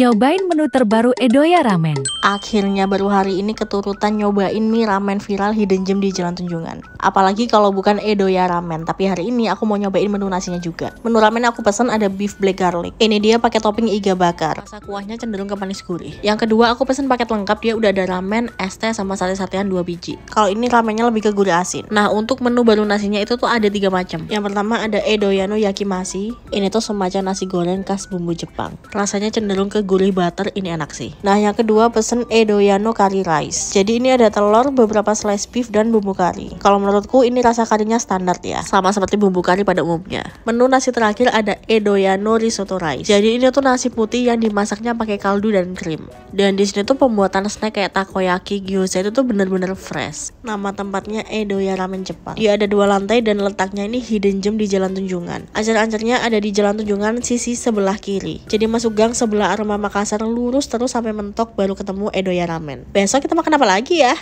nyobain menu terbaru Edoya Ramen. Akhirnya baru hari ini keturutan nyobain mie ramen viral hidden gem di Jalan Tunjungan. Apalagi kalau bukan Edoya Ramen, tapi hari ini aku mau nyobain menu nasinya juga. Menu ramen aku pesan ada beef black garlic. Ini dia pakai topping iga bakar. Rasa kuahnya cenderung ke manis gurih. Yang kedua aku pesan paket lengkap, dia udah ada ramen, es teh sama sate-satean 2 biji. Kalau ini ramennya lebih ke gurih asin. Nah, untuk menu baru nasinya itu tuh ada tiga macam. Yang pertama ada Edoyano Yakimasi. Ini tuh semacam nasi goreng khas bumbu Jepang. Rasanya cenderung ke gurih butter ini enak sih nah yang kedua pesen edoyano kari rice jadi ini ada telur beberapa slice beef dan bumbu kari kalau menurutku ini rasa karinya standar ya sama seperti bumbu kari pada umumnya menu nasi terakhir ada edoyano risotto rice jadi ini tuh nasi putih yang dimasaknya pakai kaldu dan krim dan di sini tuh pembuatan snack kayak takoyaki gyoza itu tuh bener-bener fresh nama tempatnya Edoya Ramen Jepang dia ada dua lantai dan letaknya ini hidden gem di Jalan Tunjungan acar-acarnya ada di Jalan Tunjungan sisi sebelah kiri jadi masuk gang sebelah aroma Makassar lurus terus sampai mentok baru ketemu Edoya Ramen. Besok kita makan apa lagi ya?